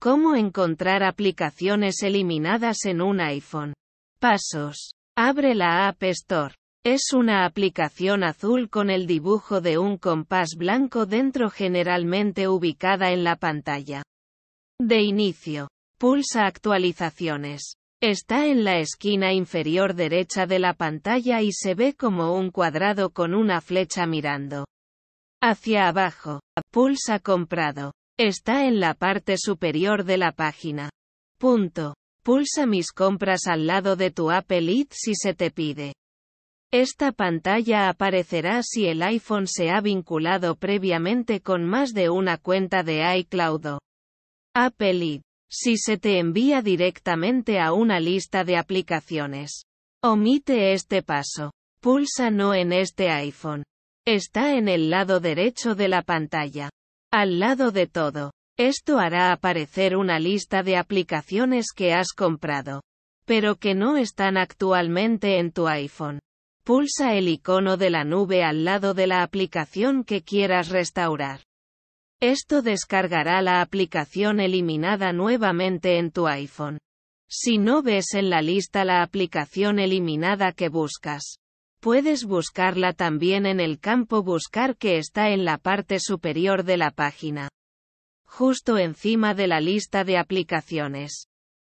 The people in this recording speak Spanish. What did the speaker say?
Cómo encontrar aplicaciones eliminadas en un iPhone. Pasos. Abre la App Store. Es una aplicación azul con el dibujo de un compás blanco dentro generalmente ubicada en la pantalla. De inicio. Pulsa actualizaciones. Está en la esquina inferior derecha de la pantalla y se ve como un cuadrado con una flecha mirando. Hacia abajo. Pulsa comprado. Está en la parte superior de la página. Punto. Pulsa mis compras al lado de tu Apple ID si se te pide. Esta pantalla aparecerá si el iPhone se ha vinculado previamente con más de una cuenta de iCloud o Apple ID. Si se te envía directamente a una lista de aplicaciones. Omite este paso. Pulsa No en este iPhone. Está en el lado derecho de la pantalla al lado de todo. Esto hará aparecer una lista de aplicaciones que has comprado, pero que no están actualmente en tu iPhone. Pulsa el icono de la nube al lado de la aplicación que quieras restaurar. Esto descargará la aplicación eliminada nuevamente en tu iPhone. Si no ves en la lista la aplicación eliminada que buscas, Puedes buscarla también en el campo Buscar que está en la parte superior de la página. Justo encima de la lista de aplicaciones.